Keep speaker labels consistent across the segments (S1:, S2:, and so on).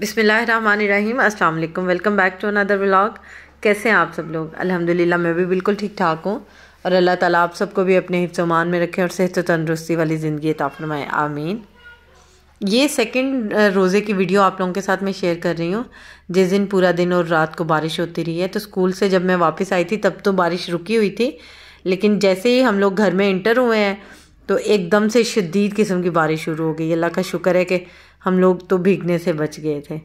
S1: बिसमीम अस्सलाम वालेकुम welcome back to another vlog कैसे हैं आप सब लोग अल्हम्दुलिल्लाह मैं भी बिल्कुल ठीक ठाक हूँ और अल्लाह ताला आप सबको भी अपने हिफ्समान में रखें और सेहत व तंदरुस्ती वाली ज़िंदगी ताफरमाए आमीन ये सेकंड रोज़े की वीडियो आप लोगों के साथ मैं शेयर कर रही हूँ जिस दिन पूरा दिन और रात को बारिश होती रही है तो स्कूल से जब मैं वापस आई थी तब तो बारिश रुकी हुई थी लेकिन जैसे ही हम लोग घर में इंटर हुए हैं तो एकदम से शदीद किस्म की बारिश शुरू हो गई अल्लाह का शुक्र है कि हम लोग तो भीगने से बच गए थे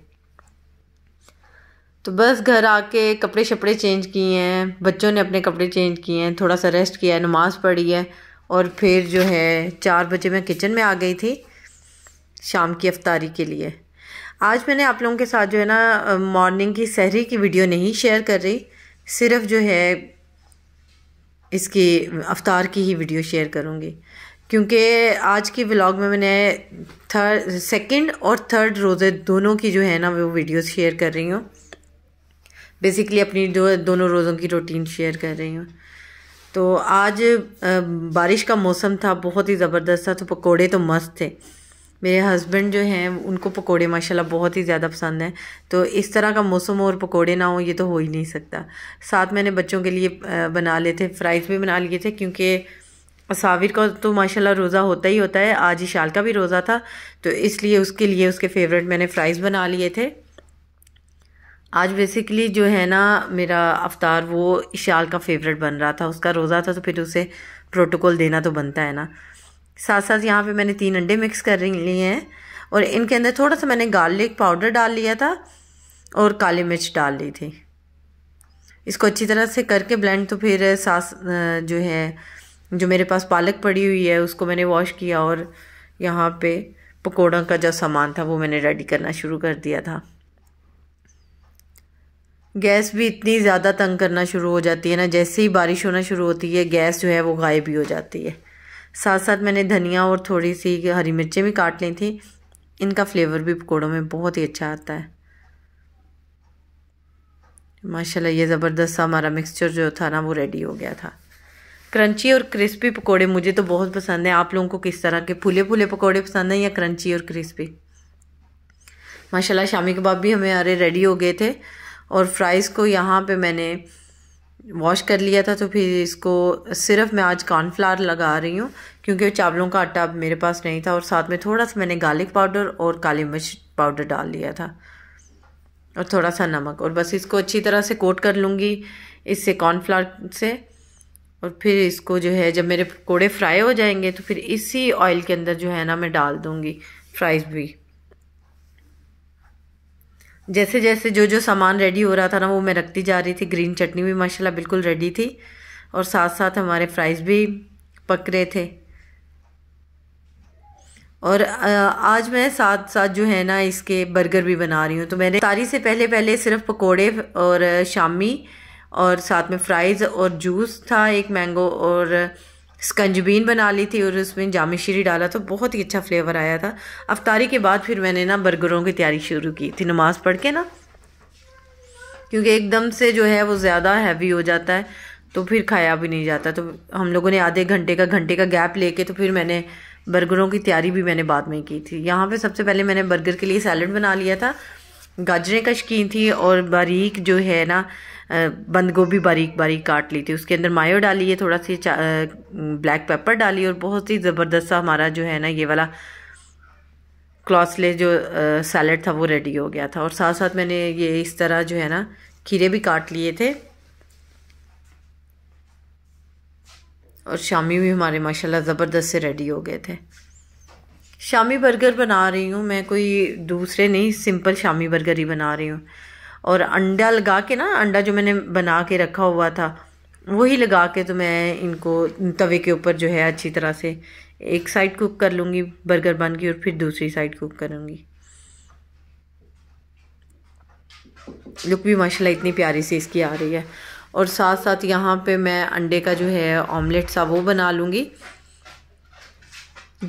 S1: तो बस घर आके कपड़े शपड़े चेंज किए हैं बच्चों ने अपने कपड़े चेंज किए हैं थोड़ा सा रेस्ट किया है नमाज़ पढ़ी है और फिर जो है चार बजे मैं किचन में आ गई थी शाम की अफ्तारी के लिए आज मैंने आप लोगों के साथ जो है ना मॉर्निंग की सहरी की वीडियो नहीं शेयर कर रही सिर्फ जो है इसकी अफ्तार की ही वीडियो शेयर करूँगी क्योंकि आज के व्लॉग में मैंने थर्ड सेकेंड और थर्ड रोज़े दोनों की जो है ना वो वीडियो शेयर कर रही हूँ बेसिकली अपनी जो दोनों रोज़ों की रूटीन शेयर कर रही हूँ तो आज बारिश का मौसम था बहुत ही ज़बरदस्त था तो पकोड़े तो मस्त थे मेरे हस्बैंड जो हैं उनको पकोड़े माशाल्लाह बहुत ही ज़्यादा पसंद हैं तो इस तरह का मौसम और पकोड़े ना हो ये तो हो ही नहीं सकता साथ मैंने बच्चों के लिए बना लिए थे फ्राइज़ भी बना लिए थे क्योंकि साविर का तो माशाल्लाह रोज़ा होता ही होता है आज शाल का भी रोज़ा था तो इसलिए उसके लिए उसके फेवरेट मैंने फ़्राइज़ बना लिए थे आज बेसिकली जो है ना मेरा अवतार वो शाल का फेवरेट बन रहा था उसका रोज़ा था तो फिर उसे प्रोटोकॉल देना तो बनता है ना साथ साथ यहाँ पे मैंने तीन अंडे मिक्स कर लिए हैं और इनके अंदर थोड़ा सा मैंने गार्लिक पाउडर डाल लिया था और काली मिर्च डाल ली थी इसको अच्छी तरह से करके ब्लेंड तो फिर सास जो है जो मेरे पास पालक पड़ी हुई है उसको मैंने वॉश किया और यहाँ पे पकौड़ों का जो सामान था वो मैंने रेडी करना शुरू कर दिया था गैस भी इतनी ज़्यादा तंग करना शुरू हो जाती है ना जैसे ही बारिश होना शुरू होती है गैस जो है वो गायब ही हो जाती है साथ साथ मैंने धनिया और थोड़ी सी हरी मिर्चें भी काट ली थी इनका फ्लेवर भी पकौड़ों में बहुत ही अच्छा आता है माशाल्लाह ये ज़बरदस्त सा हमारा मिक्सचर जो था ना वो रेडी हो गया था क्रंची और क्रिस्पी पकोड़े मुझे तो बहुत पसंद है आप लोगों को किस तरह के फूले फूले पकोड़े पसंद हैं या क्रंची और क्रिस्पी माशाल्लाह शामी कबाब भी हमें अरे रेडी हो गए थे और फ्राइज़ को यहाँ पे मैंने वॉश कर लिया था तो फिर इसको सिर्फ मैं आज कॉर्नफ्लावर लगा रही हूँ क्योंकि चावलों का आटा अब मेरे पास नहीं था और साथ में थोड़ा सा मैंने गार्लिक पाउडर और काली मिर्च पाउडर डाल लिया था और थोड़ा सा नमक और बस इसको अच्छी तरह से कोट कर लूँगी इससे कॉर्नफ्लावर से और फिर इसको जो है जब मेरे पकौड़े फ्राई हो जाएंगे तो फिर इसी ऑयल के अंदर जो है ना मैं डाल दूँगी फ्राइज़ भी जैसे जैसे जो जो सामान रेडी हो रहा था ना वो मैं रखती जा रही थी ग्रीन चटनी भी माशाल्लाह बिल्कुल रेडी थी और साथ साथ हमारे फ्राइज़ भी पक रहे थे और आज मैं साथ साथ जो है ना इसके बर्गर भी बना रही हूँ तो मैंने तारी से पहले पहले सिर्फ पकोड़े और शामी और साथ में फ्राइज़ और जूस था एक मैंगो और स्कंजबीन बना ली थी और उसमें जामी शीरी डाला तो बहुत ही अच्छा फ्लेवर आया था अफ्तारी के बाद फिर मैंने ना बर्गरों की तैयारी शुरू की थी नमाज़ पढ़ के ना क्योंकि एकदम से जो है वो ज़्यादा हैवी हो जाता है तो फिर खाया भी नहीं जाता तो हम लोगों ने आधे घंटे का घंटे का गैप लेके तो फिर मैंने बर्गरों की तैयारी भी मैंने बाद में की थी यहाँ पे सबसे पहले मैंने बर्गर के लिए सैलड बना लिया था गाजरें का शौकीन थी और बारीक जो है ना बंद गोभी बारीक बारीक काट ली थी उसके अंदर मायो डाली है थोड़ा सी ब्लैक पेपर डाली और बहुत ही ज़बरदस्त सा हमारा जो है ना ये वाला क्लॉसले जो सैलड था वो रेडी हो गया था और साथ साथ मैंने ये इस तरह जो है ना खीरे भी काट लिए थे और शामी भी हमारे माशाल्लाह ज़बरदस्त से रेडी हो गए थे शामी बर्गर बना रही हूँ मैं कोई दूसरे नहीं सिंपल शामी बर्गर ही बना रही हूँ और अंडा लगा के ना अंडा जो मैंने बना के रखा हुआ था वही लगा के तो मैं इनको तवे के ऊपर जो है अच्छी तरह से एक साइड कुक कर लूँगी बर्गर बन के और फिर दूसरी साइड कुक करूँगी लुक भी माशाल्लाह इतनी प्यारी सी इसकी आ रही है और साथ साथ यहाँ पे मैं अंडे का जो है ऑमलेट सा वो बना लूँगी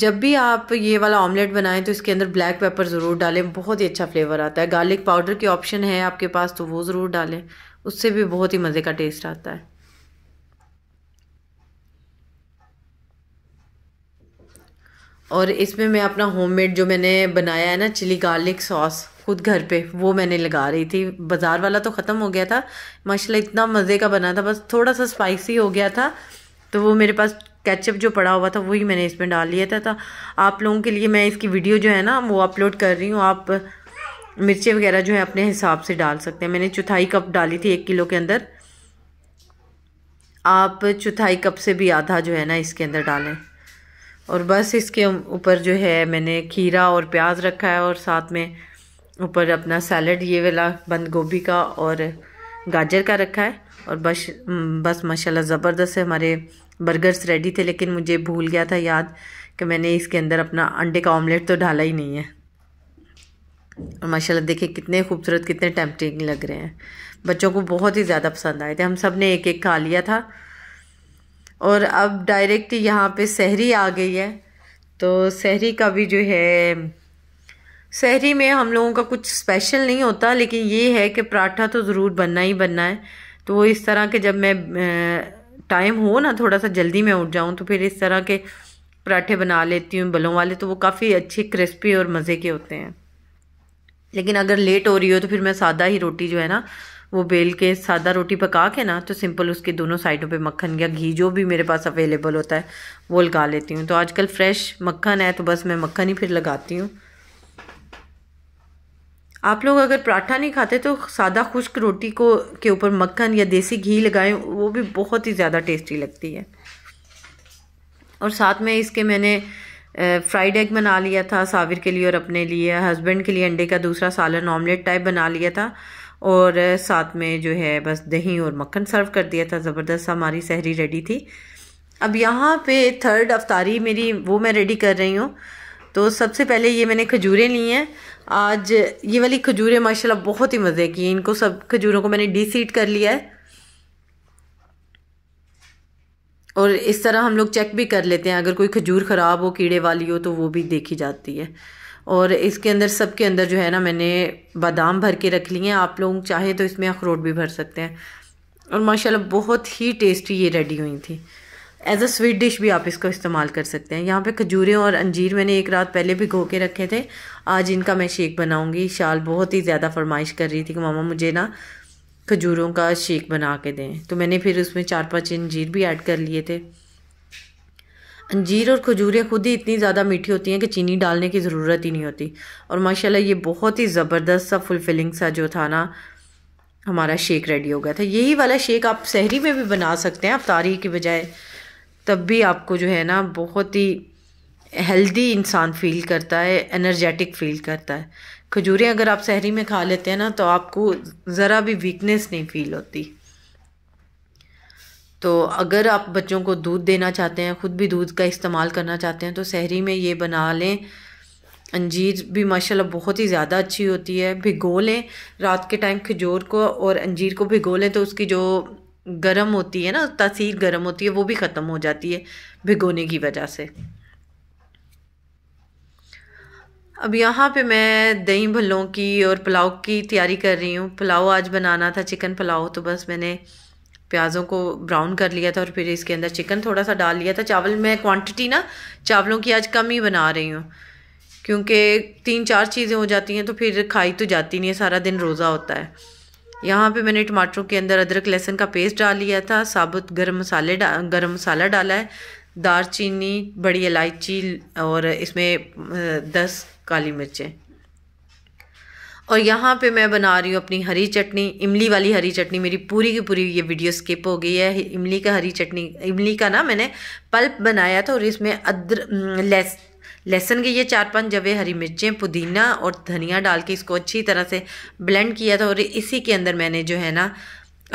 S1: जब भी आप ये वाला ऑमलेट बनाएं तो इसके अंदर ब्लैक पेपर ज़रूर डालें बहुत ही अच्छा फ्लेवर आता है गार्लिक पाउडर की ऑप्शन है आपके पास तो वो ज़रूर डालें उससे भी बहुत ही मज़े का टेस्ट आता है और इसमें मैं अपना होममेड जो मैंने बनाया है ना चिली गार्लिक सॉस खुद घर पे वो मैंने लगा रही थी बाज़ार वाला तो ख़त्म हो गया था माशाल्लाह इतना मज़े का बना था बस थोड़ा सा स्पाइसी हो गया था तो वो मेरे पास कैचअप जो पड़ा हुआ था वही मैंने इसमें डाल लिया था, था आप लोगों के लिए मैं इसकी वीडियो जो है ना वो अपलोड कर रही हूँ आप मिर्चें वगैरह जो है अपने हिसाब से डाल सकते हैं मैंने चौथाई कप डाली थी एक किलो के अंदर आप चौथाई कप से भी आधा जो है ना इसके अंदर डालें और बस इसके ऊपर जो है मैंने खीरा और प्याज रखा है और साथ में ऊपर अपना सैलड ये वाला बंद गोभी का और गाजर का रखा है और बस बस माशाल्लाह ज़बरदस्त है हमारे बर्गर्स रेडी थे लेकिन मुझे भूल गया था याद कि मैंने इसके अंदर अपना अंडे का ऑमलेट तो डाला ही नहीं है और माशाल्लाह देखिए कितने खूबसूरत कितने टेम्पटिंग लग रहे हैं बच्चों को बहुत ही ज़्यादा पसंद आए थे हम सब ने एक एक खा लिया था और अब डायरेक्ट यहाँ पर सहरी आ गई है तो सहरी का भी जो है शहरी में हम लोगों का कुछ स्पेशल नहीं होता लेकिन ये है कि पराठा तो ज़रूर बनना ही बनना है तो इस तरह के जब मैं टाइम हो ना थोड़ा सा जल्दी मैं उठ जाऊँ तो फिर इस तरह के पराठे बना लेती हूँ बलों वाले तो वो काफ़ी अच्छे क्रिस्पी और मज़े के होते हैं लेकिन अगर लेट हो रही हो तो फिर मैं सादा ही रोटी जो है ना वो बेल के सादा रोटी पका के ना तो सिंपल उसके दोनों साइडों पे मक्खन या घी जो भी मेरे पास अवेलेबल होता है वो लगा लेती हूँ तो आजकल फ्रेश मक्खन है तो बस मैं मक्खन ही फिर लगाती हूँ आप लोग अगर पराठा नहीं खाते तो सादा खुश्क रोटी को के ऊपर मक्खन या देसी घी लगाएं वो भी बहुत ही ज़्यादा टेस्टी लगती है और साथ में इसके मैंने फ्राइड एग बना लिया था साविर के लिए और अपने लिए हस्बैंड के लिए अंडे का दूसरा सालन ऑमलेट टाइप बना लिया था और साथ में जो है बस दही और मक्खन सर्व कर दिया था ज़बरदस्त हमारी सहरी रेडी थी अब यहाँ पे थर्ड अफ्तारी मेरी वो मैं रेडी कर रही हूँ तो सबसे पहले ये मैंने खजूरें ली हैं आज ये वाली खजूरें माशाल्लाह बहुत ही मज़े की इनको सब खजूरों को मैंने डीसीट कर लिया है और इस तरह हम लोग चेक भी कर लेते हैं अगर कोई खजूर ख़राब हो कीड़े वाली हो तो वो भी देखी जाती है और इसके अंदर सब के अंदर जो है ना मैंने बादाम भर के रख लिए हैं आप लोग चाहें तो इसमें अखरोट भी भर सकते हैं और माशाल्लाह बहुत ही टेस्टी ये रेडी हुई थी एज अ स्वीट डिश भी आप इसको इस्तेमाल कर सकते हैं यहाँ पे खजूरें और अंजीर मैंने एक रात पहले भी घो के रखे थे आज इनका मैं शेक बनाऊँगी शाल बहुत ही ज़्यादा फरमाइश कर रही थी कि मामा मुझे ना खजूरों का शेक बना के दें तो मैंने फिर उसमें चार पाँच अंजीर भी ऐड कर लिए थे अंजीर और खजूरें खुद ही इतनी ज़्यादा मीठी होती हैं कि चीनी डालने की ज़रूरत ही नहीं होती और माशाला ये बहुत ही ज़बरदस्त सा फुलफिलिंग सा जो था ना हमारा शेक रेडी हो गया था यही वाला शेक आप शहरी में भी बना सकते हैं आप तारी के बजाय तब भी आपको जो है ना बहुत ही हेल्दी इंसान फील करता है एनर्जेटिक फील करता है खजूरें अगर आप शहरी में खा लेते हैं ना तो आपको ज़रा भी वीकनेस नहीं फील होती तो अगर आप बच्चों को दूध देना चाहते हैं ख़ुद भी दूध का इस्तेमाल करना चाहते हैं तो शहरी में ये बना लें अंजीर भी माशाल्लाह बहुत ही ज़्यादा अच्छी होती है भिगो लें रात के टाइम खजूर को और अंजीर को भिगो लें तो उसकी जो गर्म होती है ना तासीर गर्म होती है वो भी ख़त्म हो जाती है भिगोने की वजह से अब यहाँ पे मैं दही भल्लों की और पुलाव की तैयारी कर रही हूँ पुलाव आज बनाना था चिकन पुलाव तो बस मैंने प्याज़ों को ब्राउन कर लिया था और फिर इसके अंदर चिकन थोड़ा सा डाल लिया था चावल मैं क्वांटिटी ना चावलों की आज कम ही बना रही हूँ क्योंकि तीन चार चीज़ें हो जाती हैं तो फिर खाई तो जाती नहीं है सारा दिन रोज़ा होता है यहाँ पे मैंने टमाटरों के अंदर अदरक लहसुन का पेस्ट डाल लिया था साबुत गरम मसाले डा गर्म मसाला डाला है दार चीनी बड़ी इलायची और इसमें दस काली मिर्चें और यहाँ पे मैं बना रही हूँ अपनी हरी चटनी इमली वाली हरी चटनी मेरी पूरी की पूरी ये वीडियो स्किप हो गई है इमली का हरी चटनी इमली का ना मैंने पल्प बनाया था और इसमें अदर लेस लहसुन के ये चार पांच जवे हरी मिर्चें पुदीना और धनिया डाल के इसको अच्छी तरह से ब्लेंड किया था और इसी के अंदर मैंने जो है ना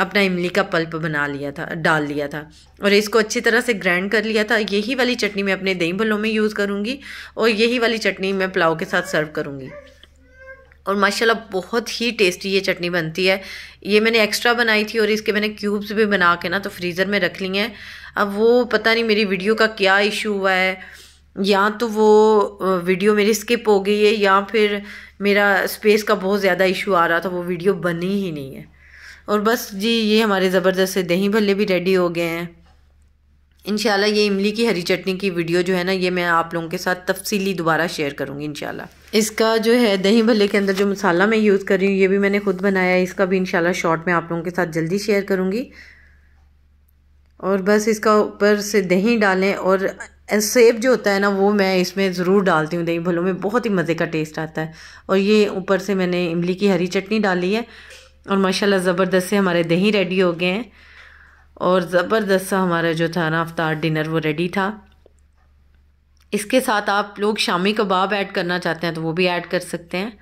S1: अपना इमली का पल्प बना लिया था डाल लिया था और इसको अच्छी तरह से ग्राइंड कर लिया था यही वाली चटनी मैं अपने दही भल्लों में यूज़ करूँगी और यही वाली चटनी मैं पुलाव के साथ सर्व करूँगी और माशाल्लाह बहुत ही टेस्टी ये चटनी बनती है ये मैंने एक्स्ट्रा बनाई थी और इसके मैंने क्यूब्स भी बना के ना तो फ्रीज़र में रख ली हैं अब वो पता नहीं मेरी वीडियो का क्या इशू हुआ है या तो वो वीडियो मेरी स्किप हो गई है या फिर मेरा स्पेस का बहुत ज़्यादा इशू आ रहा था वो वीडियो बनी ही नहीं है और बस जी ये हमारे ज़बरदस्त से दही भल्ले भी रेडी हो गए हैं इन ये इमली की हरी चटनी की वीडियो जो है ना ये मैं आप लोगों के साथ तफसीली दोबारा शेयर करूँगी इन इसका जो है दही भल्ले के अंदर जो मसाला मैं यूज़ कर रही हूँ ये भी मैंने खुद बनाया है इसका भी इन शॉर्ट में आप लोगों के साथ जल्दी शेयर करूँगी और बस इसका ऊपर से दही डालें और सेब जो होता है ना वो मैं इसमें ज़रूर डालती हूँ दही भल्लों में बहुत ही मज़े का टेस्ट आता है और ये ऊपर से मैंने इमली की हरी चटनी डाली है और माशाल्लाह ज़बरदस्त से हमारे दही रेडी हो गए हैं और ज़बरदस्त सा हमारा जो था ना अफ्तार डिनर वो रेडी था इसके साथ आप लोग शामी कबाब ऐड करना चाहते हैं तो वो भी ऐड कर सकते हैं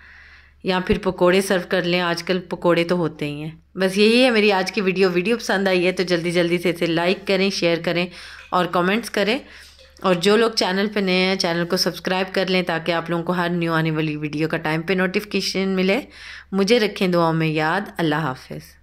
S1: या फिर पकोड़े सर्व कर लें आजकल पकोड़े तो होते ही हैं बस यही है मेरी आज की वीडियो वीडियो पसंद आई है तो जल्दी जल्दी से इसे लाइक करें शेयर करें और कमेंट्स करें और जो लोग चैनल पर नए हैं चैनल को सब्सक्राइब कर लें ताकि आप लोगों को हर न्यू आने वाली वीडियो का टाइम पे नोटिफिकेशन मिले मुझे रखें दुआओं में याद अल्लाह हाफिज़